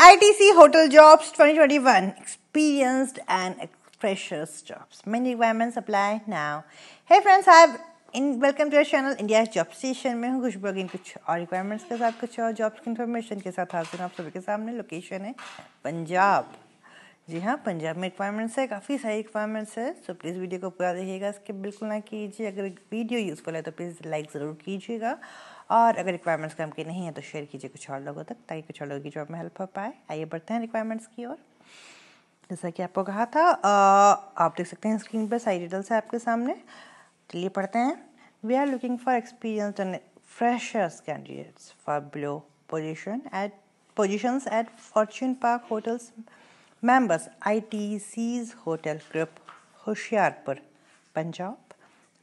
ITC Hotel Jobs 2021 Experienced and Precious Jobs. Many requirements apply now. Hey friends, I have in welcome to channel India job station में हूँ खुशबू अगिन कुछ और requirements के साथ कुछ और जॉब्स की इन्फॉर्मेशन के साथ हाजिर हूँ आप सभी के सामने लोकेशन है पंजाब जी हाँ पंजाब में रिक्वायरमेंट्स है काफ़ी सारी रिक्वायरमेंट्स है सो प्लीज़ वीडियो को पूरा देखिएगा इसके बिल्कुल ना कीजिए अगर वीडियो यूज़फुल है तो प्लीज़ लाइक ज़रूर कीजिएगा और अगर रिक्वायरमेंट्स कम के नहीं है तो शेयर कीजिए कुछ और लोगों तक ताकि कुछ और लोगों की जॉब में हेल्प हो पाए आइए बढ़ते हैं रिक्वायरमेंट्स की ओर जैसा कि आपको कहा था आप देख सकते हैं स्क्रीन पर सारी डिटेल्स है आपके सामने चलिए पढ़ते हैं we are looking for experience and freshers candidates for below position at positions at Fortune Park Hotels members ITC's hotel group Hoshiarpur Punjab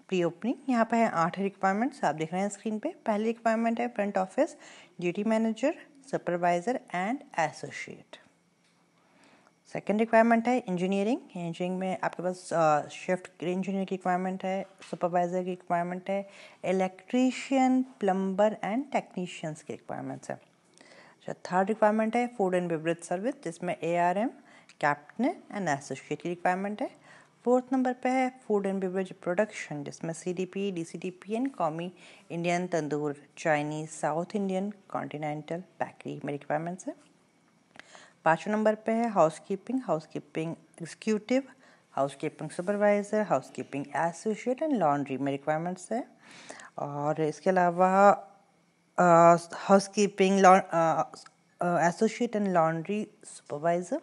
pre opening यहाँ पर है आठ रिक्वायरमेंट्स आप देख रहे हैं स्क्रीन पे पहली रिक्वायरमेंट है front office duty manager supervisor and associate second requirement है इंजीनियरिंग इंजीनियरिंग में आपके पास शिफ्ट इंजीनियर की रिक्वायरमेंट है सुपरवाइजर की रिक्वायरमेंट है इलेक्ट्रीशियन प्लम्बर एंड टेक्नीशियंस की रिक्वायरमेंट्स है अच्छा थर्ड रिक्वायरमेंट है फूड एंड बेवरेज सर्विस जिसमें A R M captain and associate की रिक्वायरमेंट है फोर्थ नंबर पे है फूड एंड बेवरेज प्रोडक्शन जिसमें C D P D C D P and कॉमी Indian tandoor Chinese South Indian continental bakery में requirements है पाँचवें number पे है housekeeping housekeeping executive housekeeping supervisor housekeeping associate and laundry में requirements है और इसके अलावा housekeeping associate and laundry supervisor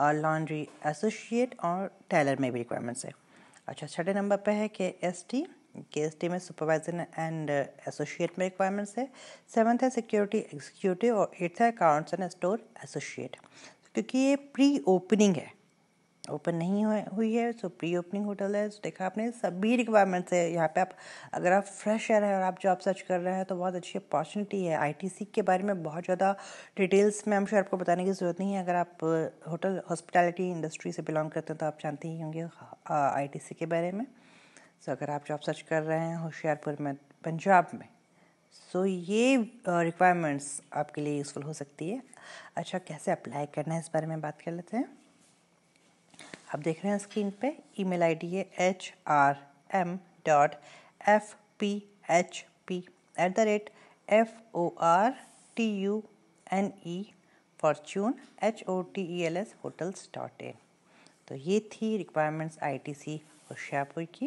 laundry associate और टेलर में भी रिक्वायरमेंट्स है अच्छा छठे नंबर पे है K S T K S T में सुपरवाइजर एंड एसोशिएट में रिक्वायरमेंट्स है सेवन्थ है सिक्योरिटी एग्जीक्यूटिव और एट्थ है अकाउंट्स एंड स्टोर एसोशिएट क्योंकि ये प्री ओपनिंग है ओपन नहीं हुई है सो प्री ओपनिंग होटल है देखा आपने सभी रिक्वायरमेंट्स है यहाँ पे आप अगर आप फ्रेश एयर हैं और आप जॉब सर्च कर रहे हैं तो बहुत अच्छी अपॉर्चुनिटी है आईटीसी के बारे में बहुत ज़्यादा डिटेल्स में हम श्योर आपको बताने की ज़रूरत नहीं है अगर आप होटल हॉस्पिटैलिटी इंडस्ट्री से बिलोंग करते हैं तो आप जानते ही होंगे आई हाँ, के बारे में सो अगर आप जॉब सर्च कर रहे हैं होशियारपुर में पंजाब में सो ये रिक्वायरमेंट्स आपके लिए यूज़फुल हो सकती है अच्छा कैसे अप्लाई करना है इस बारे में बात कर लेते हैं आप देख रहे हैं स्क्रीन पे ईमेल आईडी है H R M dot F P H P at the rate F O R T U N E fortune H O T E L S hotels dot in तो ये थी requirements I T C Hoshiarpur की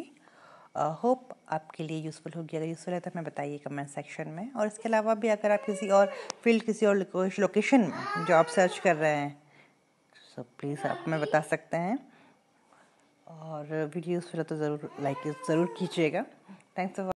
hope uh, आपके लिए useful होगी अगर useful है तो हमें बताइए कमेंट सेक्शन में और इसके अलावा भी अगर आप किसी और फील्ड किसी और लोकेशन में जॉब सर्च कर रहे हैं सो so, प्लीज़ आप हमें बता सकते हैं और वीडियोस फिर तो ज़रूर लाइक ज़रूर कीजिएगा थैंक्स